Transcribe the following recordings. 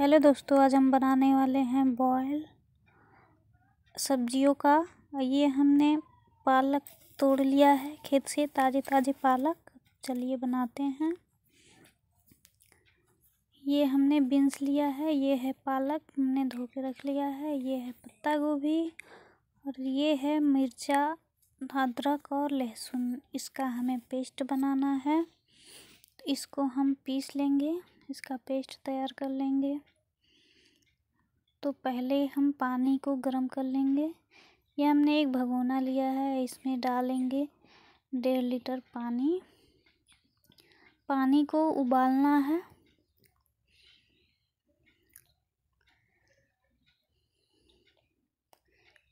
hello दोस्तों आज हम बनाने वाले हैं बॉयल सब्जियों का ये हमने पालक तोड़ लिया है खेत से ताज़े ताज़े पालक चलिए बनाते हैं ये हमने बीन्स लिया है ये है पालक हमने धो के रख लिया है ये है पत्ता गोभी और ये है मिर्चा अदरक और लहसुन इसका हमें पेस्ट बनाना है तो इसको हम पीस लेंगे इसका पेस्ट तैयार कर लेंगे तो पहले हम पानी को गर्म कर लेंगे ये हमने एक भगोना लिया है इसमें डालेंगे डेढ़ लीटर पानी पानी को उबालना है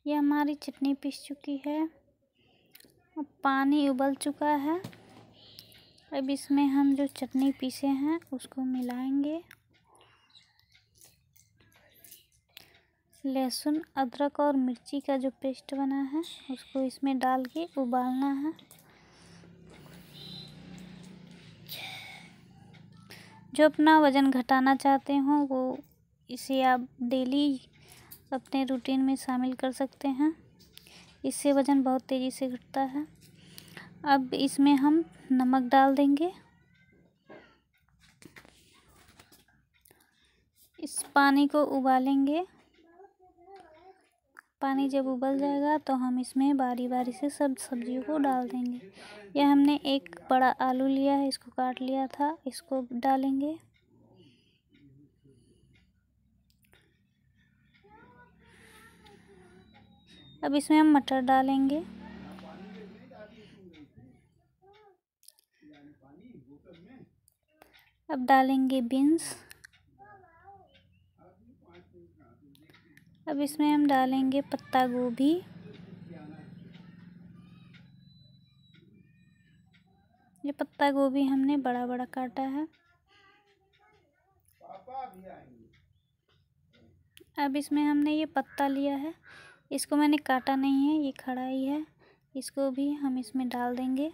यह हमारी चटनी पिस चुकी है पानी उबल चुका है अब इसमें हम जो चटनी पीसे हैं उसको मिलाएंगे लहसुन अदरक और मिर्ची का जो पेस्ट बना है उसको इसमें डाल के उबालना है जो अपना वज़न घटाना चाहते हों वो इसे आप डेली अपने रूटीन में शामिल कर सकते हैं इससे वज़न बहुत तेज़ी से घटता है अब इसमें हम नमक डाल देंगे इस पानी को उबालेंगे पानी जब उबल जाएगा तो हम इसमें बारी बारी से सब सब्जियों को डाल देंगे यह हमने एक बड़ा आलू लिया है इसको काट लिया था इसको डालेंगे अब इसमें हम मटर डालेंगे अब डालेंगे बीन्स अब इसमें हम डालेंगे पत्ता गोभी ये पत्ता गोभी हमने बड़ा बड़ा काटा है अब इसमें हमने ये पत्ता लिया है इसको मैंने काटा नहीं है ये खड़ा ही है इसको भी हम इसमें डाल देंगे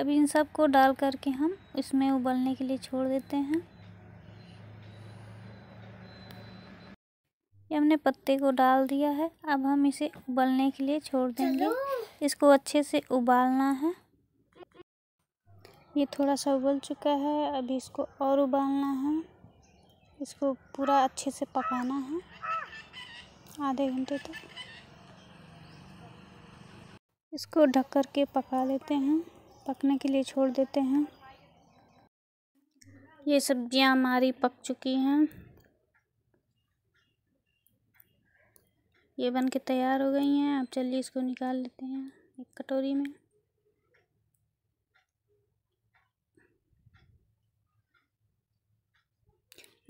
अब इन सब को डाल करके हम इसमें उबलने के लिए छोड़ देते हैं ये हमने पत्ते को डाल दिया है अब हम इसे उबलने के लिए छोड़ देंगे इसको अच्छे से उबालना है ये थोड़ा सा उबल चुका है अभी इसको और उबालना है इसको पूरा अच्छे से पकाना है आधे घंटे तक इसको ढक कर के पका लेते हैं पकने के लिए छोड़ देते हैं ये सब्जियां हमारी पक चुकी हैं ये बन के तैयार हो गई हैं अब चलिए इसको निकाल लेते हैं एक कटोरी में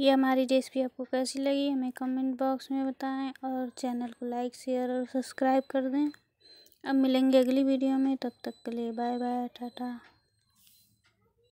ये हमारी रेसिपी आपको कैसी लगी हमें कमेंट बॉक्स में बताएं और चैनल को लाइक शेयर और सब्सक्राइब कर दें अब मिलेंगे अगली वीडियो में तब तक के लिए बाय बाय टाटा